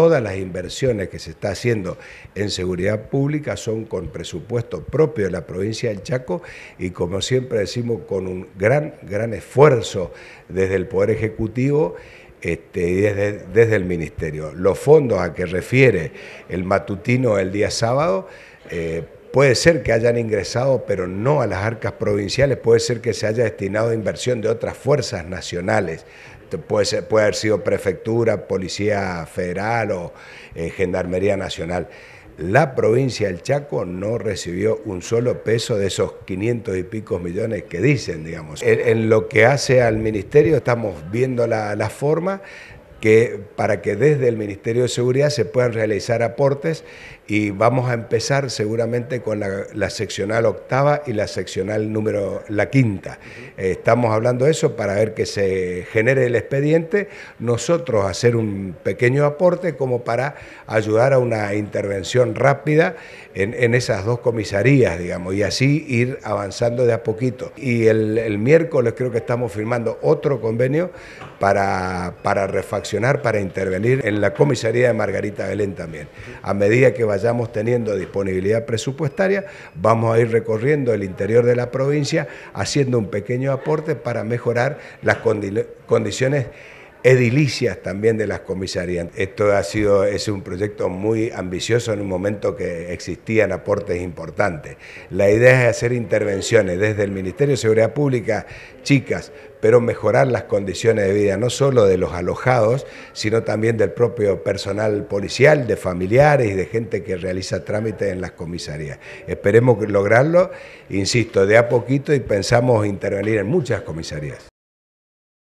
todas las inversiones que se está haciendo en seguridad pública son con presupuesto propio de la provincia del Chaco y como siempre decimos con un gran, gran esfuerzo desde el Poder Ejecutivo este, y desde, desde el Ministerio. Los fondos a que refiere el matutino el día sábado eh, Puede ser que hayan ingresado, pero no a las arcas provinciales, puede ser que se haya destinado a inversión de otras fuerzas nacionales. Puede, ser, haber sido prefectura, policía federal o eh, gendarmería nacional. La provincia del Chaco no recibió un solo peso de esos 500 y pico millones que dicen, digamos. En, lo que hace al ministerio estamos viendo la forma para que desde el Ministerio de Seguridad se puedan realizar aportes y vamos a empezar seguramente con la, seccional octava y la seccional número la quinta. Eh, estamos hablando de eso para ver que se genere el expediente, nosotros hacer un pequeño aporte como para ayudar a una intervención rápida en, esas dos comisarías, digamos, y así ir avanzando de a poquito. Y el, miércoles creo que estamos firmando otro convenio para, para refaccionar para intervenir en la comisaría de Margarita Belén también. A medida que vayamos teniendo disponibilidad presupuestaria, vamos a ir recorriendo el interior de la provincia haciendo un pequeño aporte para mejorar las condiciones edilicias también de las comisarías. Esto ha sido, es un proyecto muy ambicioso en un momento que existían aportes importantes. La idea es hacer intervenciones desde el Ministerio de Seguridad Pública, chicas, pero mejorar las condiciones de vida, no solo de los alojados, sino también del propio personal policial, de familiares y de gente que realiza trámites en las comisarías. Esperemos lograrlo, insisto, de a poquito y pensamos intervenir en muchas comisarías.